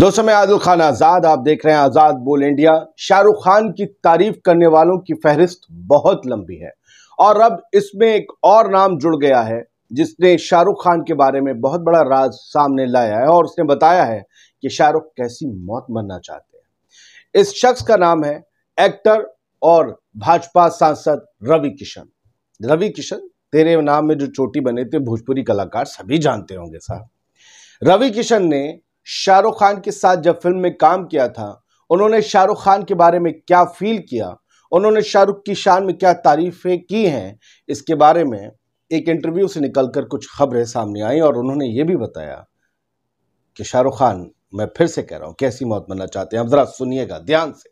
दोस्तों मैं आदिल खान आज़ाद आप देख रहे हैं आज़ाद बोल इंडिया शाहरुख खान की तारीफ करने वालों की फहरिस्त बहुत लंबी है और अब इसमें एक और नाम जुड़ गया है जिसने शाहरुख खान के बारे में बहुत बड़ा राज सामने लाया है और उसने बताया है कि शाहरुख कैसी मौत मरना चाहते हैं इस शख्स का नाम है एक्टर और भाजपा सांसद रवि किशन रवि किशन तेरे नाम में जो चोटी बने थे भोजपुरी कलाकार सभी जानते होंगे साहब रवि किशन ने शाहरुख खान के साथ जब फिल्म में काम किया था उन्होंने शाहरुख खान के बारे में क्या फील किया उन्होंने शाहरुख की शान में क्या तारीफें की हैं इसके बारे में एक इंटरव्यू से निकलकर कुछ खबरें सामने आई और उन्होंने ये भी बताया कि शाहरुख खान मैं फिर से कह रहा हूँ कैसी मौत मरना चाहते हैं आप ज़रा सुनिएगा ध्यान से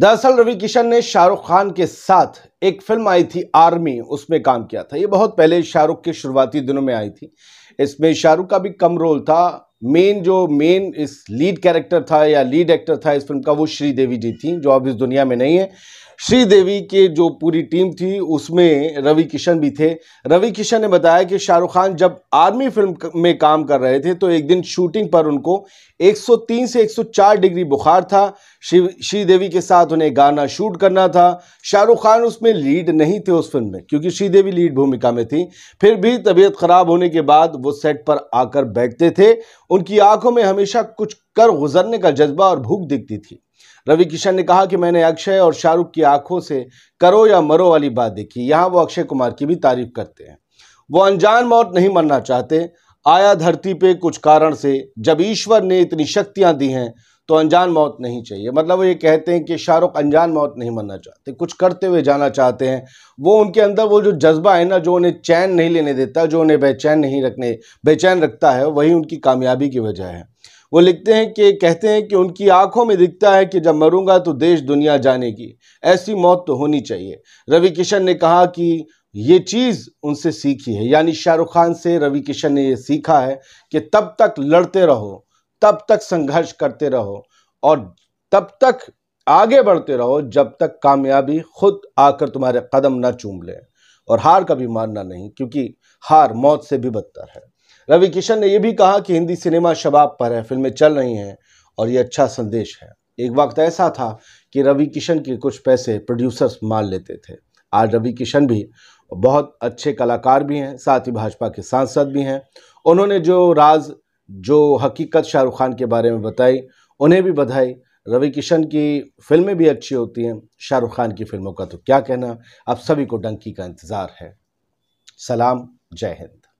दरअसल रवि किशन ने शाहरुख खान के साथ एक फिल्म आई थी आर्मी उसमें काम किया था ये बहुत पहले शाहरुख के शुरुआती दिनों में आई थी इसमें शाहरुख का भी कम रोल था मेन जो मेन इस लीड कैरेक्टर था या लीड एक्टर था इस फिल्म का वो श्रीदेवी जी थी जो अब इस दुनिया में नहीं है श्रीदेवी के जो पूरी टीम थी उसमें रवि किशन भी थे रवि किशन ने बताया कि शाहरुख खान जब आर्मी फिल्म में काम कर रहे थे तो एक दिन शूटिंग पर उनको 103 से 104 डिग्री बुखार था श्री श्रीदेवी के साथ उन्हें गाना शूट करना था शाहरुख खान उसमें लीड नहीं थे उस फिल्म में क्योंकि श्रीदेवी लीड भूमिका में थी फिर भी तबीयत खराब होने के बाद वो सेट पर आकर बैठते थे उनकी आंखों में हमेशा कुछ कर गुजरने का जज्बा और भूख दिखती थी रवि किशन ने कहा कि मैंने अक्षय और शाहरुख की आंखों से करो या मरो वाली बात देखी यहाँ वो अक्षय कुमार की भी तारीफ करते हैं वो अनजान मौत नहीं मरना चाहते आया धरती पे कुछ कारण से जब ईश्वर ने इतनी शक्तियां दी हैं तो अनजान मौत नहीं चाहिए मतलब वो ये कहते हैं कि शाहरुख अनजान मौत नहीं मरना चाहते कुछ करते हुए जाना चाहते हैं वो उनके अंदर वो जो जज्बा है ना जो उन्हें चैन नहीं लेने देता जो उन्हें बेचैन नहीं रखने बेचैन रखता है वही उनकी कामयाबी की वजह है वो लिखते हैं कि कहते हैं कि उनकी आंखों में दिखता है कि जब मरूंगा तो देश दुनिया जानेगी ऐसी मौत तो होनी चाहिए रवि किशन ने कहा कि ये चीज़ उनसे सीखी है यानी शाहरुख खान से रवि किशन ने ये सीखा है कि तब तक लड़ते रहो तब तक संघर्ष करते रहो और तब तक आगे बढ़ते रहो जब तक कामयाबी खुद आकर तुम्हारे कदम ना चूम ले और हार का भी मानना नहीं क्योंकि हार मौत से भी बदतर है रवि किशन ने यह भी कहा कि हिंदी सिनेमा शबाब पर है फिल्में चल रही हैं और ये अच्छा संदेश है एक वक्त ऐसा था कि रवि किशन के कुछ पैसे प्रोड्यूसर्स मान लेते थे आज रवि किशन भी बहुत अच्छे कलाकार भी हैं साथ ही भाजपा के सांसद भी हैं उन्होंने जो राज जो हकीकत शाहरुख खान के बारे में बताई उन्हें भी बधाई रवि किशन की फिल्में भी अच्छी होती हैं शाहरुख खान की फिल्मों का तो क्या कहना अब सभी को डंकी का इंतज़ार है सलाम जय हिंद